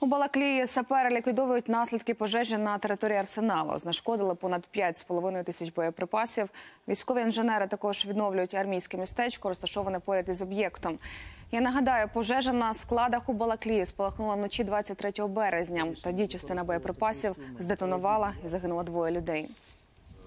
У Балаклії сапери ліквідовують наслідки пожежі на території арсеналу. Знашкодили понад 5,5 тисяч боєприпасів. Військові інженери також відновлюють армійське містечко, розташоване поряд із об'єктом. Я нагадаю, пожежа на складах у Балаклії спалахнула вночі 23 березня. Тоді частина боєприпасів здетонувала і загинуло двоє людей.